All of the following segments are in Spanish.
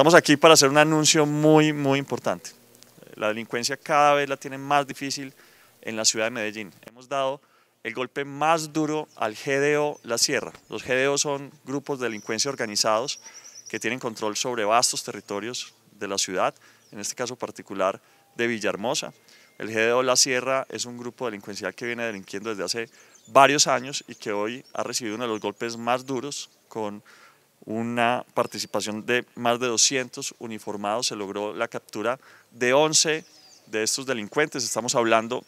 Estamos aquí para hacer un anuncio muy, muy importante. La delincuencia cada vez la tiene más difícil en la ciudad de Medellín. Hemos dado el golpe más duro al GDO La Sierra. Los GDO son grupos de delincuencia organizados que tienen control sobre vastos territorios de la ciudad, en este caso particular de Villahermosa. El GDO La Sierra es un grupo delincuencial que viene delinquiendo desde hace varios años y que hoy ha recibido uno de los golpes más duros con una participación de más de 200 uniformados, se logró la captura de 11 de estos delincuentes. Estamos hablando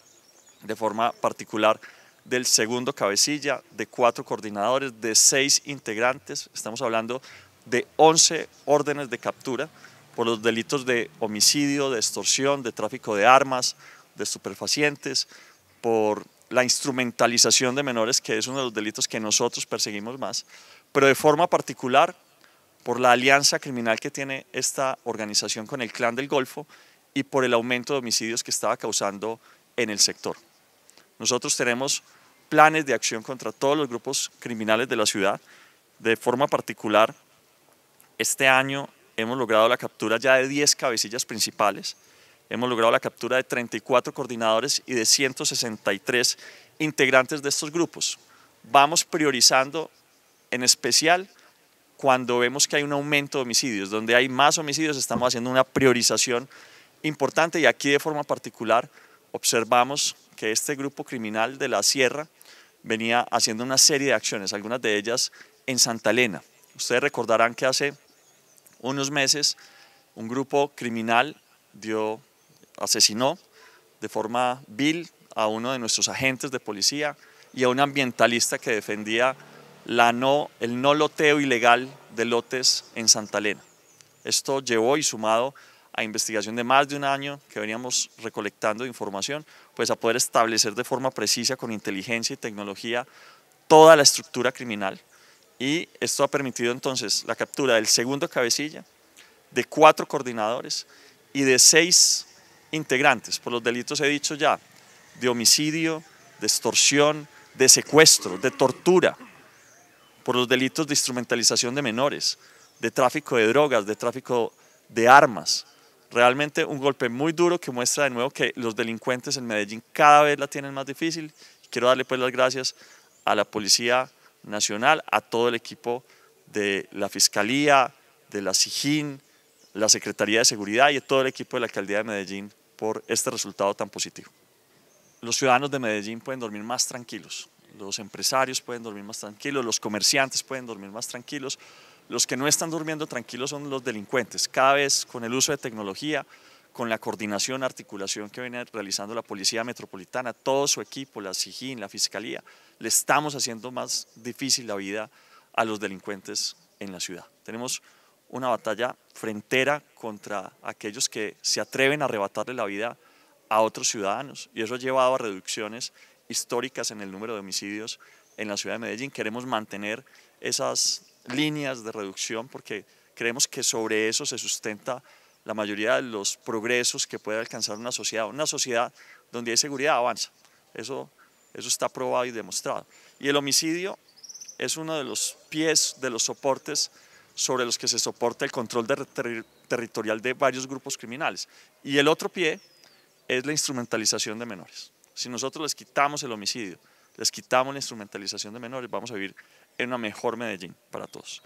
de forma particular del segundo cabecilla, de cuatro coordinadores, de seis integrantes. Estamos hablando de 11 órdenes de captura por los delitos de homicidio, de extorsión, de tráfico de armas, de superfacientes, por la instrumentalización de menores, que es uno de los delitos que nosotros perseguimos más, pero de forma particular por la alianza criminal que tiene esta organización con el Clan del Golfo y por el aumento de homicidios que estaba causando en el sector. Nosotros tenemos planes de acción contra todos los grupos criminales de la ciudad. De forma particular, este año hemos logrado la captura ya de 10 cabecillas principales, hemos logrado la captura de 34 coordinadores y de 163 integrantes de estos grupos. Vamos priorizando en especial cuando vemos que hay un aumento de homicidios. Donde hay más homicidios estamos haciendo una priorización importante y aquí de forma particular observamos que este grupo criminal de la Sierra venía haciendo una serie de acciones, algunas de ellas en Santa Elena. Ustedes recordarán que hace unos meses un grupo criminal dio, asesinó de forma vil a uno de nuestros agentes de policía y a un ambientalista que defendía la no, el no loteo ilegal de lotes en Santa Elena. Esto llevó y sumado a investigación de más de un año que veníamos recolectando información, pues a poder establecer de forma precisa con inteligencia y tecnología toda la estructura criminal. Y esto ha permitido entonces la captura del segundo cabecilla, de cuatro coordinadores y de seis integrantes por los delitos he dicho ya, de homicidio, de extorsión, de secuestro, de tortura, por los delitos de instrumentalización de menores, de tráfico de drogas, de tráfico de armas. Realmente un golpe muy duro que muestra de nuevo que los delincuentes en Medellín cada vez la tienen más difícil. Quiero darle pues las gracias a la Policía Nacional, a todo el equipo de la Fiscalía, de la SIGIN, la Secretaría de Seguridad y a todo el equipo de la Alcaldía de Medellín por este resultado tan positivo. Los ciudadanos de Medellín pueden dormir más tranquilos los empresarios pueden dormir más tranquilos, los comerciantes pueden dormir más tranquilos. Los que no están durmiendo tranquilos son los delincuentes. Cada vez con el uso de tecnología, con la coordinación, articulación que viene realizando la Policía Metropolitana, todo su equipo, la SIGIN, la Fiscalía, le estamos haciendo más difícil la vida a los delincuentes en la ciudad. Tenemos una batalla frontera contra aquellos que se atreven a arrebatarle la vida a otros ciudadanos y eso ha llevado a reducciones históricas en el número de homicidios en la ciudad de Medellín. Queremos mantener esas líneas de reducción porque creemos que sobre eso se sustenta la mayoría de los progresos que puede alcanzar una sociedad. Una sociedad donde hay seguridad avanza. Eso, eso está probado y demostrado. Y el homicidio es uno de los pies, de los soportes sobre los que se soporta el control territorial de varios grupos criminales. Y el otro pie es la instrumentalización de menores. Si nosotros les quitamos el homicidio, les quitamos la instrumentalización de menores, vamos a vivir en una mejor Medellín para todos.